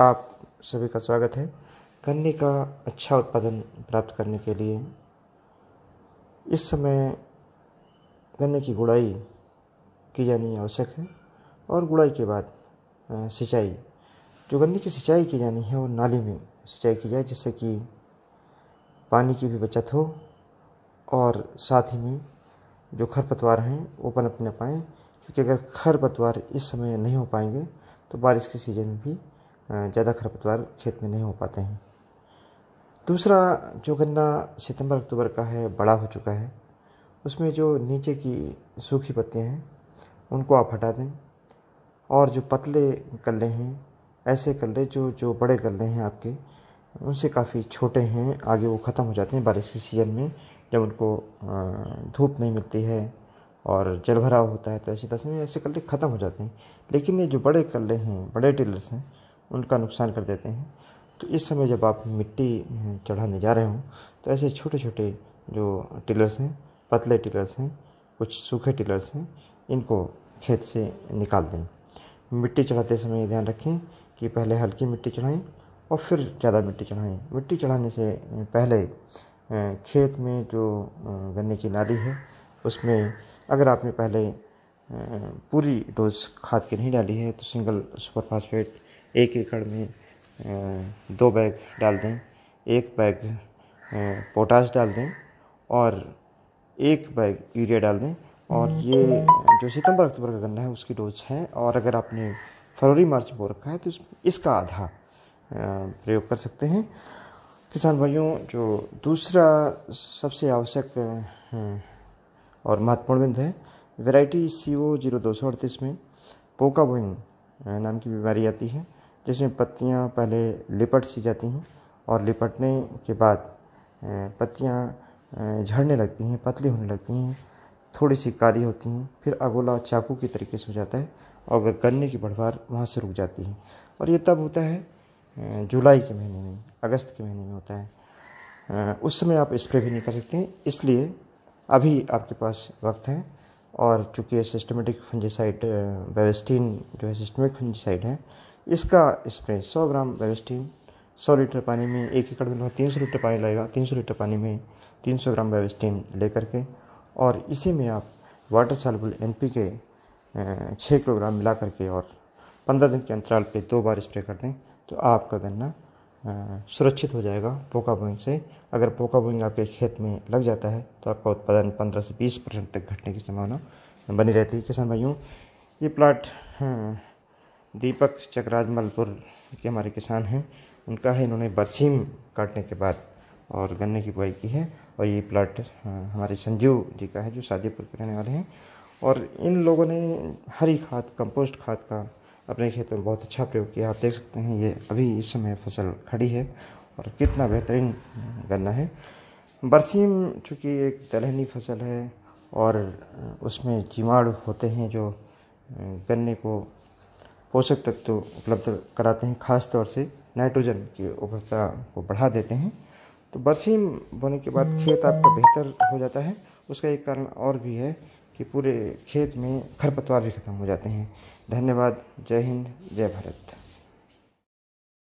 आप सभी का स्वागत है गन्ने का अच्छा उत्पादन प्राप्त करने के लिए इस समय गन्ने की गुड़ाई की जानी आवश्यक है और गुड़ाई के बाद सिंचाई जो गन्ने की सिंचाई की जानी है वो नाली में सिंचाई की जाए जिससे कि पानी की भी बचत हो और साथ ही में जो खरपतवार हैं वो पनप पाएँ क्योंकि अगर खरपतवार इस समय नहीं हो पाएंगे तो बारिश के सीज़न में भी ज़्यादा खरपतवार खेत में नहीं हो पाते हैं दूसरा जो गन्ना सितंबर अक्टूबर का है बड़ा हो चुका है उसमें जो नीचे की सूखी पत्तियाँ हैं उनको आप हटा दें और जो पतले गले हैं ऐसे कल्ले जो जो बड़े गले हैं आपके उनसे काफ़ी छोटे हैं आगे वो ख़त्म हो जाते हैं बारिश के सीज़न में जब उनको धूप नहीं मिलती है और जल भराव होता है तो ऐसी दशा में ऐसे कल्ले ख़त्म हो जाते हैं लेकिन ये जो बड़े कल्ले हैं बड़े टिलर्स हैं उनका नुकसान कर देते हैं तो इस समय जब आप मिट्टी हम्म, चढ़ाने जा रहे हों तो ऐसे छोटे छोटे जो टिलर्स हैं पतले टिलर्स हैं कुछ सूखे टिलर्स हैं इनको खेत से निकाल दें मिट्टी चढ़ाते समय ध्यान रखें कि पहले हल्की मिट्टी चढ़ाएं और फिर ज़्यादा मिट्टी चढ़ाएं मिट्टी चढ़ाने से हम्म, पहले खेत में जो गन्ने की नाली है उसमें अगर आपने पहले पूरी डोज खाद की नहीं डाली है तो सिंगल सुपर फास्फेट एक एकड़ में दो बैग डाल दें एक बैग पोटास डाल दें और एक बैग यूरिया डाल दें और ये जो सितंबर अक्टूबर का गन्ना है उसकी डोज है और अगर आपने फरवरी मार्च बो रखा है तो इसका आधा प्रयोग कर सकते हैं किसान भाइयों जो दूसरा सबसे आवश्यक और महत्वपूर्ण बिंदु है वैरायटी सी ओ जीरो दो सौ अड़तीस में पोका बोइंग नाम की बीमारी आती है जिसमें पत्तियाँ पहले लिपट सी जाती हैं और लिपटने के बाद पत्तियाँ झड़ने लगती हैं पतली होने लगती हैं थोड़ी सी काली होती हैं फिर अगोला चाकू के तरीके से हो जाता है और गन्ने की बढ़वार वहाँ से रुक जाती है और ये तब होता है जुलाई के महीने में अगस्त के महीने में होता है उस समय आप स्प्रे भी नहीं कर सकते इसलिए अभी आपके पास वक्त है और चूँकि सिस्टमेटिक फंजीसाइड बेवेस्टीन जो है सिस्टमेटिक फंजीसाइड है इसका इसमें सौ ग्राम बेवेस्टीन सौ लीटर पानी में एक एकड़ में तीन सौ लीटर पानी लगेगा तीन सौ लीटर पानी में तीन सौ ग्राम बेवेस्टीन लेकर के और इसी में आप वाटर सालबुल एन पी के छः किलोग्राम मिला करके और पंद्रह दिन के अंतराल पे दो बार स्प्रे कर दें तो आपका गन्ना सुरक्षित हो जाएगा पोका बोइंग से अगर पोका बोइंग आपके खेत में लग जाता है तो आपका उत्पादन पंद्रह से बीस परसेंट तक घटने की संभावना बनी रहती है किसान भाइयों ये प्लाट हाँ, दीपक चक्राज मलपुर के हमारे किसान हैं उनका है इन्होंने बरसीम काटने के बाद और गन्ने की बुआई की है और ये प्लाट हाँ, हमारे संजीव जी का है जो शादीपुर के रहने वाले हैं और इन लोगों ने हरी खाद कंपोस्ट खाद का अपने खेतों में बहुत अच्छा प्रयोग किया आप देख सकते हैं ये अभी इस समय फसल खड़ी है और कितना बेहतरीन गन्ना है बरसीम चूँकि एक दलहनी फसल है और उसमें जीवाणु होते हैं जो गन्ने को पोषक तत्व उपलब्ध कराते हैं खास तौर से नाइट्रोजन की उपलब्धता को बढ़ा देते हैं तो बरसीम बोने के बाद खेत आपका बेहतर हो जाता है उसका एक कारण और भी है कि पूरे खेत में खरपतवार भी खत्म हो जाते हैं धन्यवाद जय हिंद जय भारत